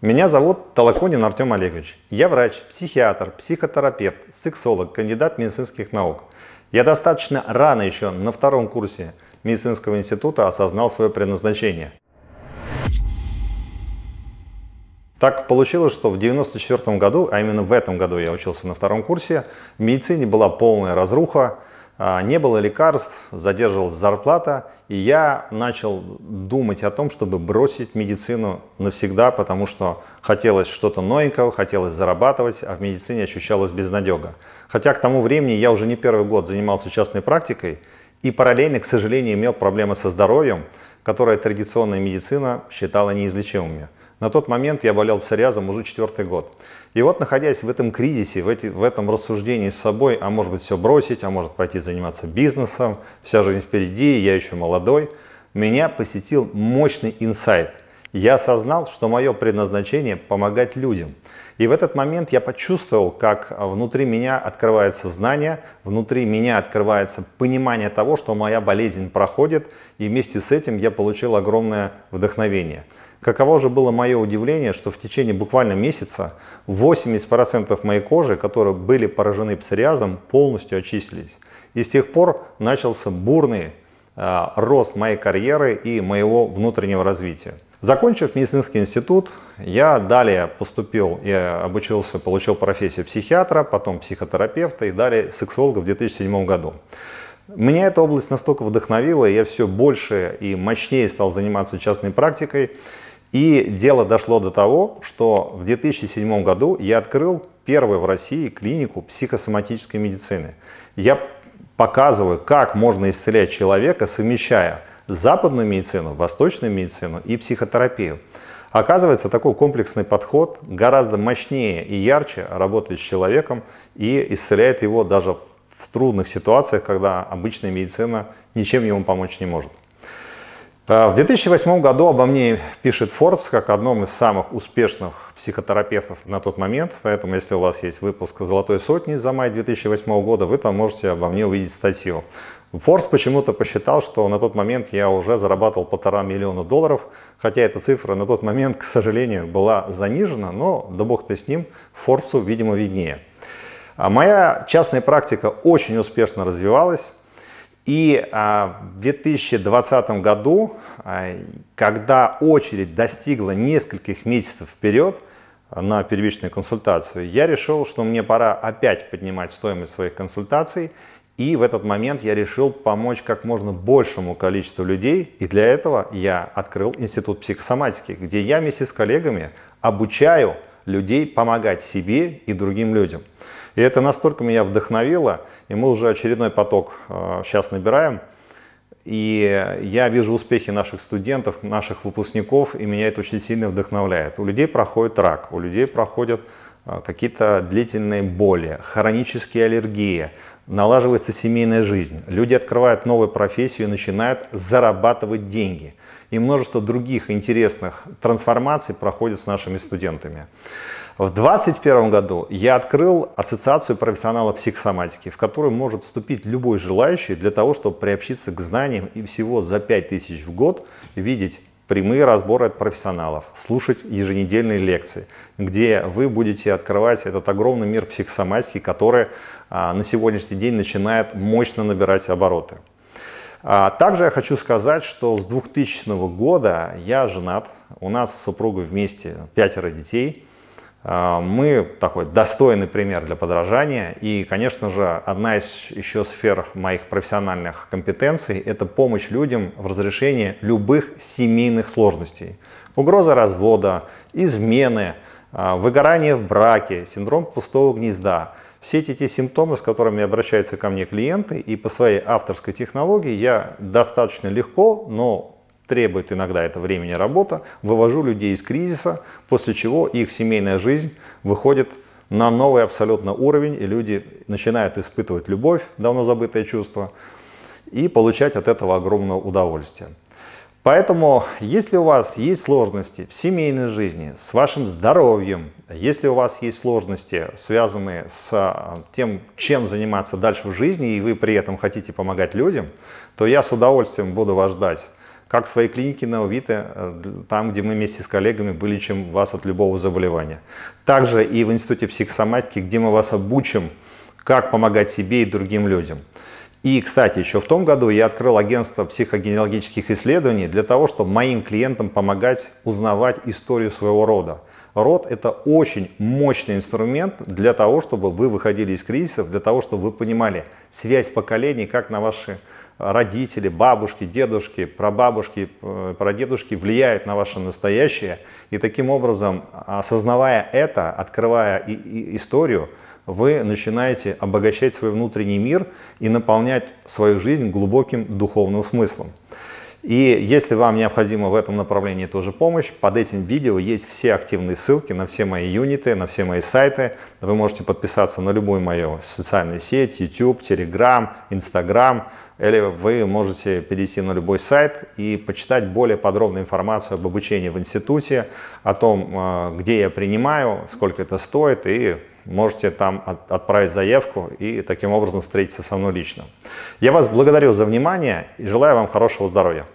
Меня зовут Толоконин Артем Олегович. Я врач, психиатр, психотерапевт, сексолог, кандидат медицинских наук. Я достаточно рано еще на втором курсе медицинского института осознал свое предназначение. Так получилось, что в 1994 году, а именно в этом году я учился на втором курсе, в медицине была полная разруха, а, не было лекарств, задерживалась зарплата, и я начал думать о том, чтобы бросить медицину навсегда, потому что хотелось что-то новенького, хотелось зарабатывать, а в медицине ощущалась безнадега. Хотя к тому времени я уже не первый год занимался частной практикой и параллельно, к сожалению, имел проблемы со здоровьем, которые традиционная медицина считала неизлечимыми. На тот момент я болел псориазом уже четвертый год. И вот, находясь в этом кризисе, в, эти, в этом рассуждении с собой, а может быть все бросить, а может пойти заниматься бизнесом, вся жизнь впереди, я еще молодой, меня посетил мощный инсайт. Я осознал, что мое предназначение – помогать людям. И в этот момент я почувствовал, как внутри меня открывается знание, внутри меня открывается понимание того, что моя болезнь проходит, и вместе с этим я получил огромное вдохновение – Каково же было мое удивление, что в течение буквально месяца 80% моей кожи, которые были поражены псориазом, полностью очистились. И с тех пор начался бурный э, рост моей карьеры и моего внутреннего развития. Закончив медицинский институт, я далее поступил и обучился, получил профессию психиатра, потом психотерапевта и далее сексолога в 2007 году. Меня эта область настолько вдохновила, я все больше и мощнее стал заниматься частной практикой. И дело дошло до того, что в 2007 году я открыл первую в России клинику психосоматической медицины. Я показываю, как можно исцелять человека, совмещая западную медицину, восточную медицину и психотерапию. Оказывается, такой комплексный подход гораздо мощнее и ярче работает с человеком и исцеляет его даже в трудных ситуациях, когда обычная медицина ничем ему помочь не может. А, в 2008 году обо мне пишет Forbes как одном из самых успешных психотерапевтов на тот момент, поэтому если у вас есть выпуск «Золотой сотни» за май 2008 года, вы там можете обо мне увидеть статью. Форс почему-то посчитал, что на тот момент я уже зарабатывал полтора миллиона долларов, хотя эта цифра на тот момент, к сожалению, была занижена, но да бог ты с ним, Форсу, видимо, виднее. А моя частная практика очень успешно развивалась. И а, в 2020 году, а, когда очередь достигла нескольких месяцев вперед а, на первичную консультацию, я решил, что мне пора опять поднимать стоимость своих консультаций. И в этот момент я решил помочь как можно большему количеству людей. И для этого я открыл Институт психосоматики, где я вместе с коллегами обучаю людей помогать себе и другим людям. И это настолько меня вдохновило, и мы уже очередной поток сейчас э, набираем. И я вижу успехи наших студентов, наших выпускников, и меня это очень сильно вдохновляет. У людей проходит рак, у людей проходят э, какие-то длительные боли, хронические аллергии, налаживается семейная жизнь. Люди открывают новую профессию и начинают зарабатывать деньги. И множество других интересных трансформаций проходит с нашими студентами. В 2021 году я открыл Ассоциацию профессионалов психосоматики, в которую может вступить любой желающий для того, чтобы приобщиться к знаниям и всего за 5000 в год видеть прямые разборы от профессионалов, слушать еженедельные лекции, где вы будете открывать этот огромный мир психосоматики, который а, на сегодняшний день начинает мощно набирать обороты. А, также я хочу сказать, что с 2000 года я женат, у нас с супругой вместе пятеро детей – а, мы такой достойный пример для подражания. И, конечно же, одна из еще сфер моих профессиональных компетенций – это помощь людям в разрешении любых семейных сложностей. Угроза развода, измены, а, выгорание в браке, синдром пустого гнезда – все эти те симптомы, с которыми обращаются ко мне клиенты, и по своей авторской технологии я достаточно легко, но требует иногда это времени работа, вывожу людей из кризиса, после чего их семейная жизнь выходит на новый абсолютно уровень, и люди начинают испытывать любовь, давно забытое чувство, и получать от этого огромное удовольствие. Поэтому, если у вас есть сложности в семейной жизни, с вашим здоровьем, если у вас есть сложности, связанные с а, тем, чем заниматься дальше в жизни, и вы при этом хотите помогать людям, то я с удовольствием буду вас ждать как в своей клинике на Увите, э, там, где мы вместе с коллегами вылечим вас от любого заболевания. Также и в Институте психосоматики, где мы вас обучим, как помогать себе и другим людям. И, кстати, еще в том году я открыл агентство психогенеалогических исследований для того, чтобы моим клиентам помогать узнавать историю своего рода. Род – это очень мощный инструмент для того, чтобы вы выходили из кризисов, для того, чтобы вы понимали связь поколений, как на ваши родители, бабушки, дедушки, прабабушки, э, прадедушки влияют на ваше настоящее. И таким образом, осознавая это, открывая и, и историю, вы начинаете обогащать свой внутренний мир и наполнять свою жизнь глубоким духовным смыслом. И если вам необходима в этом направлении тоже помощь, под этим видео есть все активные ссылки на все мои юниты, на все мои сайты. Вы можете подписаться на любую мою социальную сеть, YouTube, Telegram, Instagram или вы можете перейти на любой сайт и почитать более подробную информацию об обучении в институте, о том, а, где я принимаю, сколько это стоит, и можете там от, отправить заявку и таким образом встретиться со мной лично. Я вас благодарю за внимание и желаю вам хорошего здоровья.